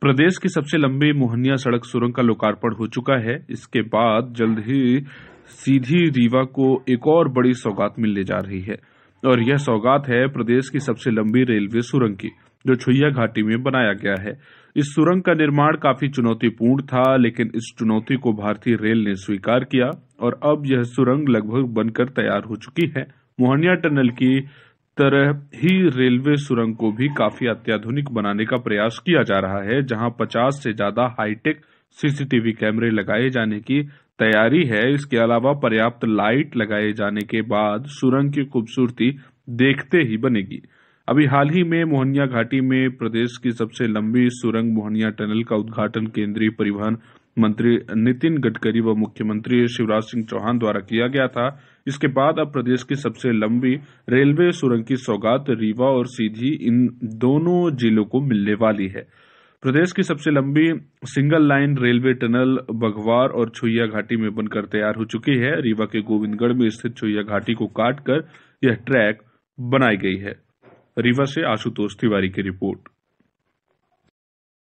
प्रदेश की सबसे लंबी मोहनिया सड़क सुरंग का लोकार्पण हो चुका है इसके बाद जल्द ही सीधी रीवा को एक और बड़ी सौगात मिलने जा रही है और यह सौगात है प्रदेश की सबसे लंबी रेलवे सुरंग की जो छुया घाटी में बनाया गया है इस सुरंग का निर्माण काफी चुनौतीपूर्ण था लेकिन इस चुनौती को भारतीय रेल ने स्वीकार किया और अब यह सुरंग लगभग बनकर तैयार हो चुकी है मोहनिया टनल की तरह ही रेलवे सुरंग को भी काफी अत्याधुनिक बनाने का प्रयास किया जा रहा है जहां 50 से ज्यादा हाईटेक सीसीटीवी कैमरे लगाए जाने की तैयारी है इसके अलावा पर्याप्त लाइट लगाए जाने के बाद सुरंग की खूबसूरती देखते ही बनेगी अभी हाल ही में मोहनिया घाटी में प्रदेश की सबसे लंबी सुरंग मोहनिया टनल का उद्घाटन केंद्रीय परिवहन मंत्री नितिन गडकरी व मुख्यमंत्री शिवराज सिंह चौहान द्वारा किया गया था इसके बाद अब प्रदेश की सबसे लंबी रेलवे सुरंग की सौगात रीवा और सीधी इन दोनों जिलों को मिलने वाली है प्रदेश की सबसे लंबी single line railway tunnel Baghwar और छुइया घाटी में बनकर तैयार हो चुकी है रीवा के गोविंदगढ़ में स्थित छुइया घाटी को काटकर यह ट्रैक बनाई गई है रीवा से आशुतोष तिवारी की रिपोर्ट